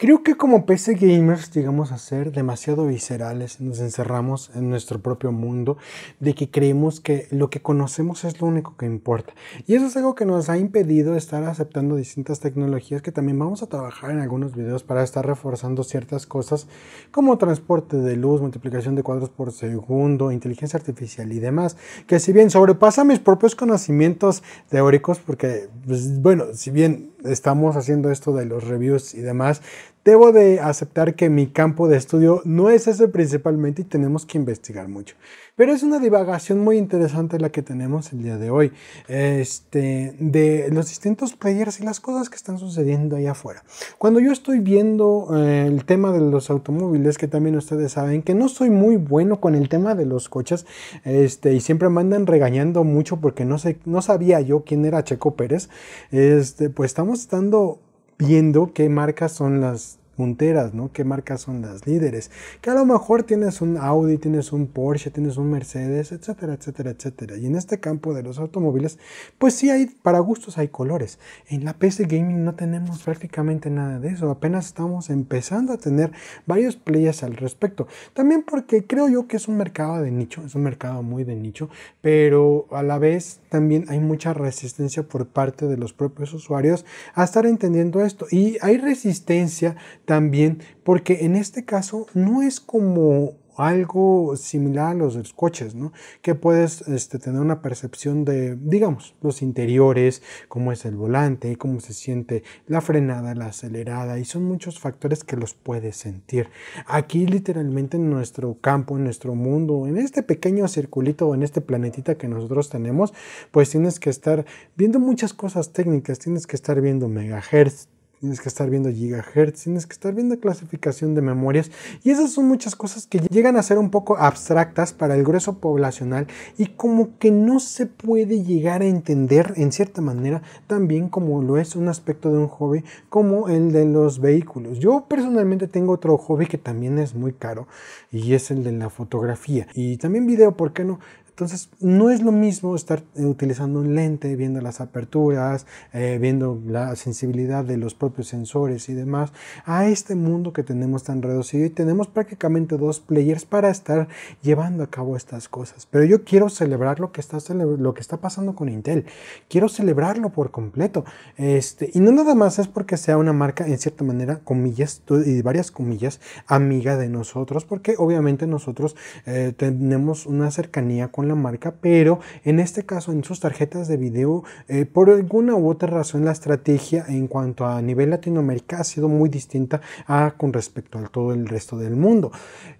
Creo que como PC gamers llegamos a ser demasiado viscerales, nos encerramos en nuestro propio mundo de que creemos que lo que conocemos es lo único que importa. Y eso es algo que nos ha impedido estar aceptando distintas tecnologías que también vamos a trabajar en algunos videos para estar reforzando ciertas cosas como transporte de luz, multiplicación de cuadros por segundo, inteligencia artificial y demás, que si bien sobrepasa mis propios conocimientos teóricos, porque, pues, bueno, si bien estamos haciendo esto de los reviews y demás, Debo de aceptar que mi campo de estudio no es ese principalmente y tenemos que investigar mucho. Pero es una divagación muy interesante la que tenemos el día de hoy, este, de los distintos players y las cosas que están sucediendo ahí afuera. Cuando yo estoy viendo eh, el tema de los automóviles, que también ustedes saben que no soy muy bueno con el tema de los coches, este, y siempre me andan regañando mucho porque no, sé, no sabía yo quién era Checo Pérez, este, pues estamos estando viendo qué marcas son las punteras, ¿no? ¿Qué marcas son las líderes? Que a lo mejor tienes un Audi, tienes un Porsche, tienes un Mercedes, etcétera, etcétera, etcétera. Y en este campo de los automóviles, pues sí hay, para gustos hay colores. En la PC Gaming no tenemos prácticamente nada de eso, apenas estamos empezando a tener varios players al respecto. También porque creo yo que es un mercado de nicho, es un mercado muy de nicho, pero a la vez también hay mucha resistencia por parte de los propios usuarios a estar entendiendo esto. Y hay resistencia también, porque en este caso no es como algo similar a los coches, ¿no? Que puedes este, tener una percepción de, digamos, los interiores, cómo es el volante, cómo se siente la frenada, la acelerada, y son muchos factores que los puedes sentir. Aquí literalmente en nuestro campo, en nuestro mundo, en este pequeño circulito en este planetita que nosotros tenemos, pues tienes que estar viendo muchas cosas técnicas, tienes que estar viendo megahertz tienes que estar viendo gigahertz, tienes que estar viendo clasificación de memorias y esas son muchas cosas que llegan a ser un poco abstractas para el grueso poblacional y como que no se puede llegar a entender en cierta manera también como lo es un aspecto de un hobby como el de los vehículos. Yo personalmente tengo otro hobby que también es muy caro y es el de la fotografía y también video, ¿por qué no? Entonces, no es lo mismo estar eh, utilizando un lente, viendo las aperturas, eh, viendo la sensibilidad de los propios sensores y demás, a este mundo que tenemos tan reducido y tenemos prácticamente dos players para estar llevando a cabo estas cosas. Pero yo quiero celebrar lo que está, lo que está pasando con Intel. Quiero celebrarlo por completo. Este, y no nada más es porque sea una marca, en cierta manera, comillas, y varias comillas, amiga de nosotros, porque obviamente nosotros eh, tenemos una cercanía con marca, pero en este caso en sus tarjetas de video, eh, por alguna u otra razón la estrategia en cuanto a nivel Latinoamérica ha sido muy distinta a, ah, con respecto al todo el resto del mundo.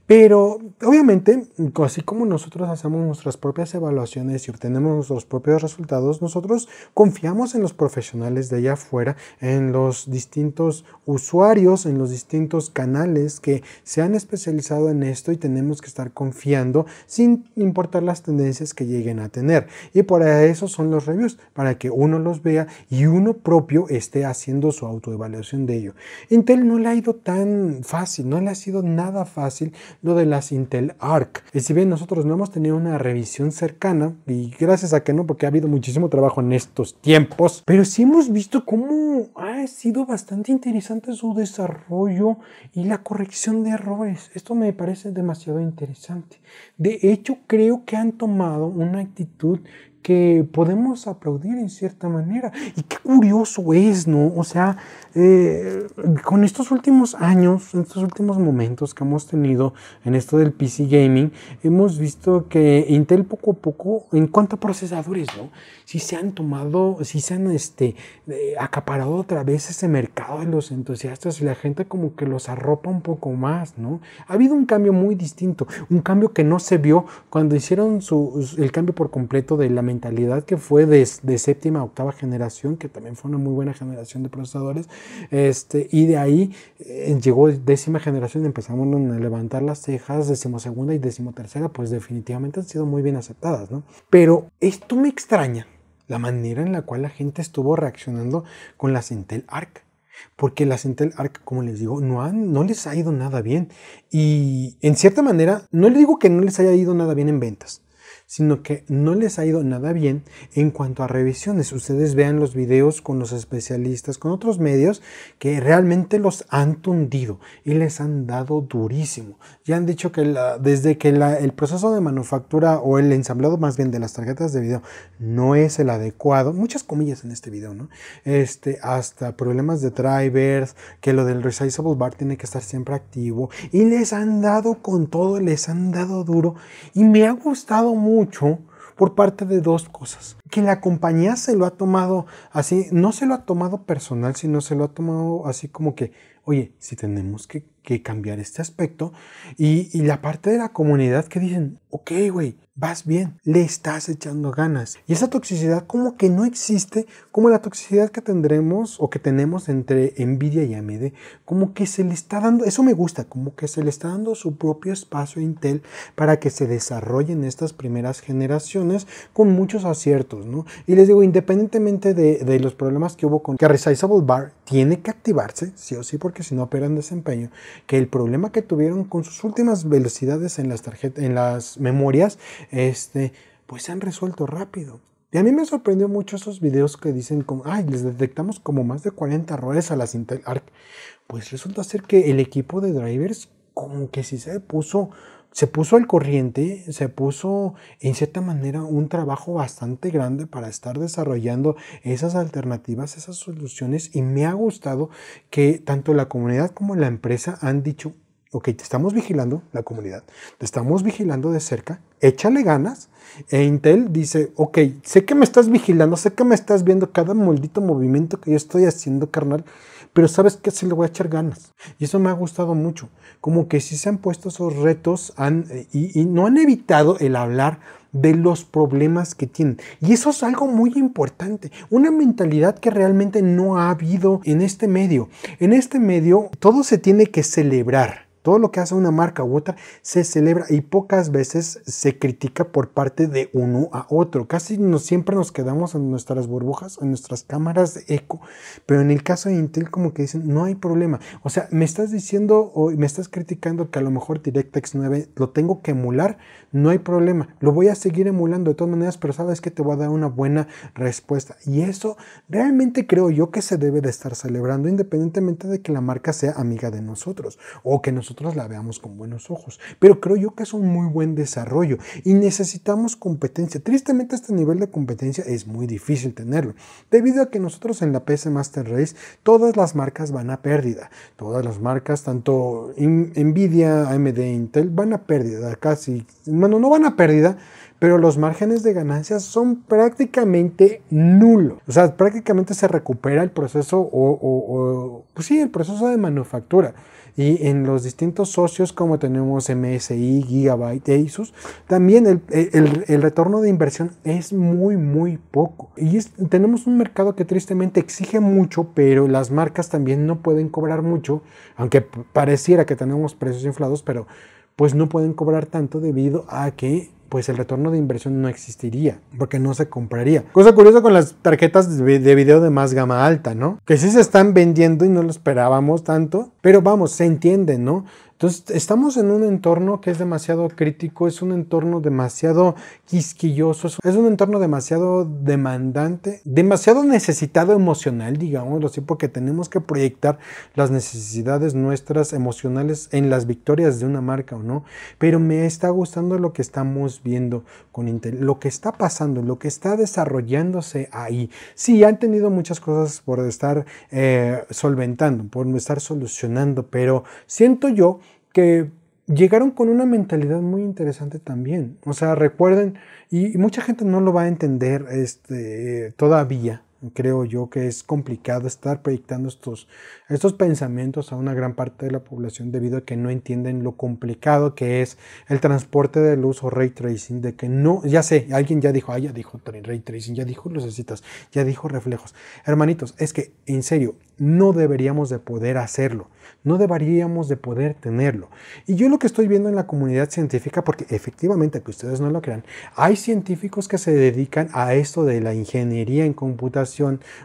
Pero obviamente, así como nosotros hacemos nuestras propias evaluaciones y obtenemos nuestros propios resultados, nosotros confiamos en los profesionales de allá afuera, en los distintos usuarios, en los distintos canales que se han especializado en esto y tenemos que estar confiando sin importar las tendencias que lleguen a tener. Y para eso son los reviews, para que uno los vea y uno propio esté haciendo su autoevaluación de ello. Intel no le ha ido tan fácil, no le ha sido nada fácil lo de las Intel Arc. Y si bien nosotros no hemos tenido una revisión cercana, y gracias a que no, porque ha habido muchísimo trabajo en estos tiempos, pero sí hemos visto cómo ha sido bastante interesante su desarrollo y la corrección de errores. Esto me parece demasiado interesante. De hecho, creo que han tomado una actitud que podemos aplaudir en cierta manera. Y qué curioso es, ¿no? O sea, eh, con estos últimos años, estos últimos momentos que hemos tenido en esto del PC Gaming, hemos visto que Intel poco a poco, en cuanto a procesadores, ¿no? Si se han tomado, si se han este, eh, acaparado otra vez ese mercado de los entusiastas y la gente como que los arropa un poco más, ¿no? Ha habido un cambio muy distinto, un cambio que no se vio cuando hicieron el cambio por completo de la mentalidad que fue de, de séptima, octava generación, que también fue una muy buena generación de procesadores, este, y de ahí eh, llegó décima generación, empezamos a levantar las cejas, decimosegunda y decimotercera, pues definitivamente han sido muy bien aceptadas, ¿no? Pero esto me extraña, la manera en la cual la gente estuvo reaccionando con la Intel Arc porque la Intel Arc, como les digo, no, han, no les ha ido nada bien. Y en cierta manera, no le digo que no les haya ido nada bien en ventas, sino que no les ha ido nada bien en cuanto a revisiones. Ustedes vean los videos con los especialistas, con otros medios que realmente los han tundido y les han dado durísimo. Ya han dicho que desde que el proceso de manufactura o el ensamblado más bien de las tarjetas de video no es el adecuado, muchas comillas en este video, ¿no? Este, hasta problemas de drivers, que lo del resizable bar tiene que estar siempre activo y les han dado con todo, les han dado duro y me ha gustado mucho mucho por parte de dos cosas. Que la compañía se lo ha tomado así, no se lo ha tomado personal, sino se lo ha tomado así como que, oye, si tenemos que, cambiar este aspecto. Y, y, la parte de la comunidad que dicen, ok, güey, vas bien, le estás echando ganas. Y esa toxicidad como que no existe, como la toxicidad que tendremos o que tenemos entre Nvidia y AMD, como que se le está dando, eso me gusta, como que se le está dando su propio espacio a Intel para que se desarrollen estas primeras generaciones con muchos aciertos, ¿no? Y les digo, independientemente de, los problemas que hubo con que Resizable Bar tiene que activarse, sí o sí, porque si no operan desempeño, que el problema que tuvieron con sus últimas velocidades en las tarjetas, en las memorias, este, pues se han resuelto rápido. Y a mí me sorprendió mucho esos videos que dicen, como, ay, les detectamos como más de 40 errores a las Intel Arc. Pues resulta ser que el equipo de drivers como que si se puso, se puso al corriente, se puso en cierta manera un trabajo bastante grande para estar desarrollando esas alternativas, esas soluciones. Y me ha gustado que tanto la comunidad como la empresa han dicho, ok, te estamos vigilando, la comunidad, te estamos vigilando de cerca, échale ganas. E Intel dice, ok, sé que me estás vigilando, sé que me estás viendo cada maldito movimiento que yo estoy haciendo, carnal, pero sabes que sí le voy a echar ganas. Y eso me ha gustado mucho. Como que sí se han puesto esos retos han, eh, y no han evitado el hablar de los problemas que tienen. Y eso es algo muy importante, una mentalidad que realmente no ha habido en este medio. En este medio todo se tiene que celebrar todo lo que hace una marca u otra se celebra y pocas veces se critica por parte de uno a otro. Casi siempre nos quedamos en nuestras burbujas, en nuestras cámaras de eco, pero en el caso de Intel como que dicen, no hay problema. O sea, me estás diciendo o me estás criticando que a lo mejor DirectX 9 lo tengo que emular, no hay problema. Lo voy a seguir emulando de todas maneras, pero sabes que te voy a dar una buena respuesta. Y eso realmente creo yo que se debe de estar celebrando independientemente de que la marca sea amiga de nosotros o que nos nosotros la veamos con buenos ojos. Pero creo yo que es un muy buen desarrollo y necesitamos competencia. Tristemente este nivel de competencia es muy difícil tenerlo, debido a que nosotros en la PC Master Race todas las marcas van a pérdida. Todas las marcas, tanto Nvidia, AMD, Intel, van a pérdida casi. Bueno, no van a pérdida, pero los márgenes de ganancias son prácticamente nulos. O sea, prácticamente se recupera el proceso o, pues sí, el proceso de manufactura. Y en los distintos socios como tenemos MSI, Gigabyte, Asus, también el, retorno de inversión es muy, muy poco. Y tenemos un mercado que tristemente exige mucho, pero las marcas también no pueden cobrar mucho, aunque pareciera que tenemos precios inflados, pero pues no pueden cobrar tanto debido a que pues el retorno de inversión no existiría, porque no se compraría. Cosa curiosa con las tarjetas de video de más gama alta, ¿no? Que sí se están vendiendo y no lo esperábamos tanto, pero vamos, se entiende, ¿no? Entonces, estamos en un entorno que es demasiado crítico, es un entorno demasiado quisquilloso, es un entorno demasiado demandante, demasiado necesitado emocional, digámoslo así, porque tenemos que proyectar las necesidades nuestras emocionales en las victorias de una marca o no. Pero me está gustando lo que estamos viendo con Intel, lo que está pasando, lo que está desarrollándose ahí. Sí, han tenido muchas cosas por estar eh, solventando, por estar solucionando, pero siento yo que llegaron con una mentalidad muy interesante también. O sea, recuerden, y, mucha gente no lo va a entender este, todavía, creo yo que es complicado estar proyectando estos, estos pensamientos a una gran parte de la población debido a que no entienden lo complicado que es el transporte de luz o ray tracing, de que no, ya sé, alguien ya dijo, ah, ya dijo ray tracing, ya dijo lucecitas, ya dijo reflejos. Hermanitos, es que en serio, no deberíamos de poder hacerlo, no deberíamos de poder tenerlo. Y yo lo que estoy viendo en la comunidad científica, porque efectivamente, que ustedes no lo crean, hay científicos que se dedican a esto de la ingeniería en computación,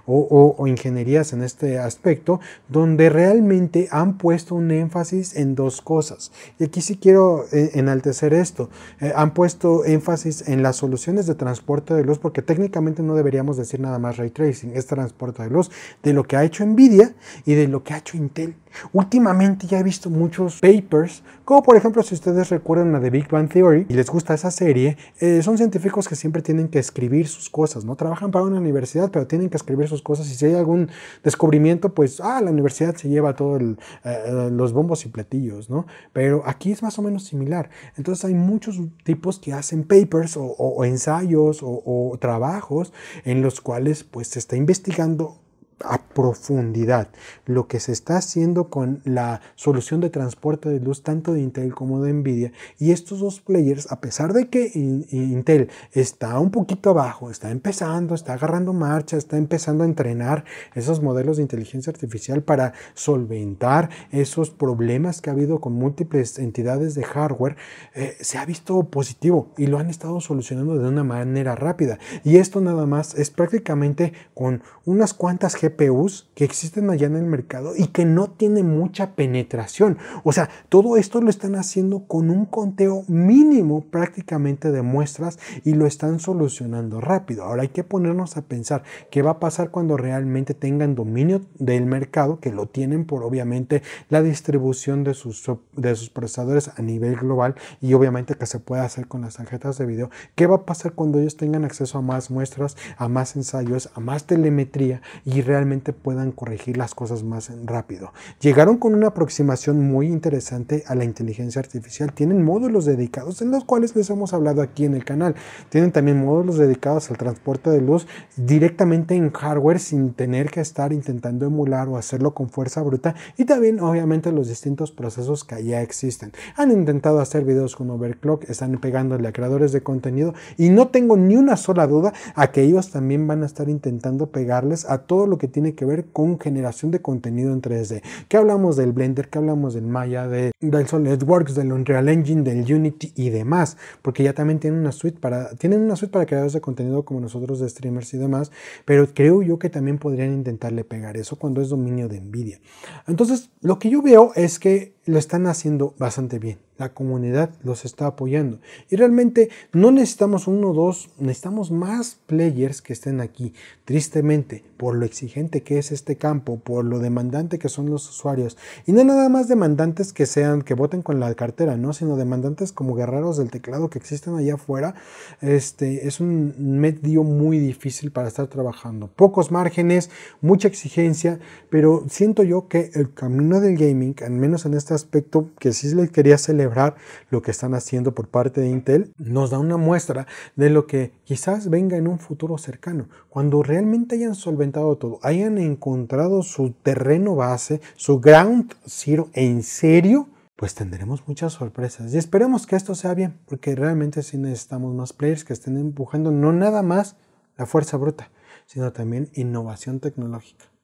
o, ingenierías en este aspecto, donde realmente han puesto un énfasis en dos cosas. Y aquí sí quiero eh, enaltecer esto. Eh, han puesto énfasis en las soluciones de transporte de luz, porque técnicamente no deberíamos decir nada más ray tracing, es transporte de luz, de lo que ha hecho Nvidia y de lo que ha hecho Intel. Últimamente ya he visto muchos papers, como por ejemplo si ustedes recuerdan la de Big Bang Theory y les gusta esa serie, eh, son científicos que siempre tienen que escribir sus cosas, ¿no? Trabajan para una universidad, pero tienen tienen que escribir sus cosas y si hay algún descubrimiento, pues, ah, la universidad se lleva todos eh, eh, los bombos y platillos, ¿no? Pero aquí es más o menos similar. Entonces hay muchos tipos que hacen papers o, ensayos o, o trabajos en los cuales pues se está investigando a profundidad lo que se está haciendo con la solución de transporte de luz tanto de Intel como de Nvidia y estos dos players a pesar de que Intel está un poquito abajo está empezando está agarrando marcha está empezando a entrenar esos modelos de inteligencia artificial para solventar esos problemas que ha habido con múltiples entidades de hardware eh, se ha visto positivo y lo han estado solucionando de una manera rápida y esto nada más es prácticamente con unas cuantas GPUs que existen allá en el mercado y que no tiene mucha penetración. O sea, todo esto lo están haciendo con un conteo mínimo prácticamente de muestras y lo están solucionando rápido. Ahora hay que ponernos a pensar qué va a pasar cuando realmente tengan dominio del mercado, que lo tienen por obviamente la distribución de sus, de sus procesadores a nivel global y obviamente que se puede hacer con las tarjetas de video. ¿Qué va a pasar cuando ellos tengan acceso a más muestras, a más ensayos, a más telemetría y realmente realmente puedan corregir las cosas más rápido. Llegaron con una aproximación muy interesante a la inteligencia artificial. Tienen módulos dedicados en los cuales les hemos hablado aquí en el canal. Tienen también módulos dedicados al transporte de luz directamente en hardware sin tener que estar intentando emular o hacerlo con fuerza bruta. Y también obviamente los distintos procesos que ya existen. Han intentado hacer videos con overclock, están pegándole a creadores de contenido y no tengo ni una sola duda a que ellos también van a estar intentando pegarles a todo lo que tiene que ver con generación de contenido en 3D. Que hablamos del Blender, que hablamos del Maya, de, del Networks del Unreal Engine, del Unity y demás, porque ya también tienen una suite para tienen una suite para creadores de contenido como nosotros de streamers y demás, pero creo yo que también podrían intentarle pegar eso cuando es dominio de Nvidia. Entonces, lo que yo veo es que lo están haciendo bastante bien. La comunidad los está apoyando. Y realmente no necesitamos uno o dos, necesitamos más players que estén aquí, tristemente, por lo exigente gente que es este campo, por lo demandante que son los usuarios. Y no nada más demandantes que sean, que voten con la cartera, ¿no? Sino demandantes como guerreros del teclado que existen allá afuera. Este es un medio muy difícil para estar trabajando. Pocos márgenes, mucha exigencia, pero siento yo que el camino del gaming, al menos en este aspecto, que sí les quería celebrar lo que están haciendo por parte de Intel, nos da una muestra de lo que quizás venga en un futuro cercano, cuando realmente hayan solventado todo hayan encontrado su terreno base, su ground zero en serio, pues tendremos muchas sorpresas. Y esperemos que esto sea bien, porque realmente sí necesitamos más players que estén empujando no nada más la fuerza bruta, sino también innovación tecnológica.